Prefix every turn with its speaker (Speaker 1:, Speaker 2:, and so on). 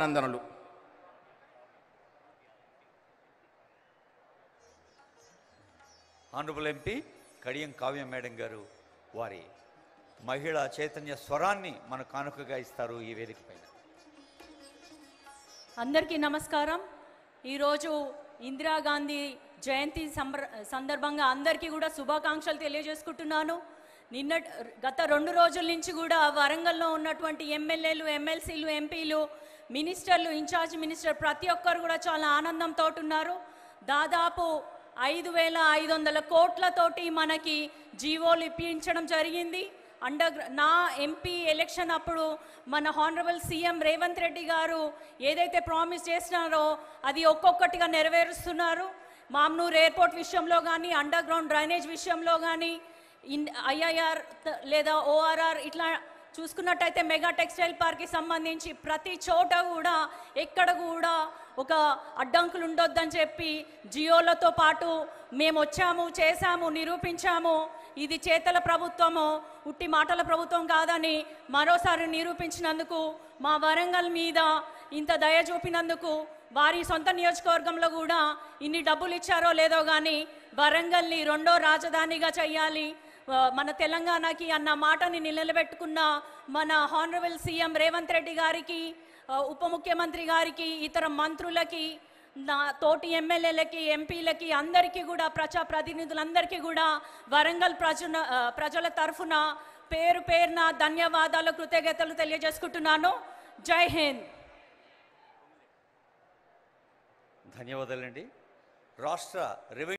Speaker 1: నందనలు honourable MP Kadiyam Kavya madam గారు వారి మహిళా చైతన్య స్వరాన్ని మన కానుకగా ఇస్తారు ఈ వేదిక పైన
Speaker 2: అందరికీ నమస్కారం ఈరోజు ఇందిరాగాంధీ జయంతి సందర్భంగా అందరికీ కూడా శుభాకాంక్షలు తెలియజేసుకుంటున్నాను నిన్న గత రెండు రోజుల నుంచి కూడా వరంగల్లో ఉన్నటువంటి ఎమ్మెల్యేలు ఎమ్మెల్సీలు ఎంపీలు మినిస్టర్లు ఇన్ఛార్జ్ మినిస్టర్ ప్రతి ఒక్కరు కూడా చాలా ఆనందంతో ఉన్నారు దాదాపు ఐదు వేల ఐదు వందల కోట్లతోటి మనకి జీవోలు ఇప్పించడం జరిగింది అండర్ నా ఎంపీ ఎలక్షన్ అప్పుడు మన హానరబుల్ సీఎం రేవంత్ రెడ్డి గారు ఏదైతే ప్రామిస్ చేసినారో అది ఒక్కొక్కటిగా నెరవేరుస్తున్నారు మామ్నూర్ ఎయిర్పోర్ట్ విషయంలో కానీ అండర్ గ్రౌండ్ డ్రైనేజ్ విషయంలో కానీ ఇన్ ఐఐఆర్ లేదా ఓఆర్ఆర్ ఇట్లా చూసుకున్నట్టయితే మెగా టెక్స్టైల్ పార్క్కి సంబంధించి ప్రతి చోట కూడా ఎక్కడ కూడా ఒక అడ్డంకులు ఉండొద్దని చెప్పి జియోలతో పాటు మేము వచ్చాము చేశాము నిరూపించాము ఇది చేతల ప్రభుత్వము ఉట్టి మాటల ప్రభుత్వం కాదని మరోసారి నిరూపించినందుకు మా వరంగల్ మీద ఇంత దయ చూపినందుకు వారి సొంత నియోజకవర్గంలో కూడా ఇన్ని డబ్బులు ఇచ్చారో లేదో కానీ వరంగల్ని రెండో రాజధానిగా చెయ్యాలి మన తెలంగాణకి అన్న మాటని నిలబెట్టుకున్న మన హానరబుల్ సీఎం రేవంత్ రెడ్డి గారికి ఉప ముఖ్యమంత్రి గారికి ఇతర మంత్రులకి నా తోటి ఎమ్మెల్యేలకి ఎంపీలకి అందరికీ కూడా ప్రజా ప్రతినిధులందరికీ కూడా వరంగల్ ప్రజన ప్రజల తరఫున పేరు పేరున ధన్యవాదాలు కృతజ్ఞతలు తెలియజేసుకుంటున్నాను జై హింద్
Speaker 1: ధన్యవాదాలండి రాష్ట్ర రెవెన్యూ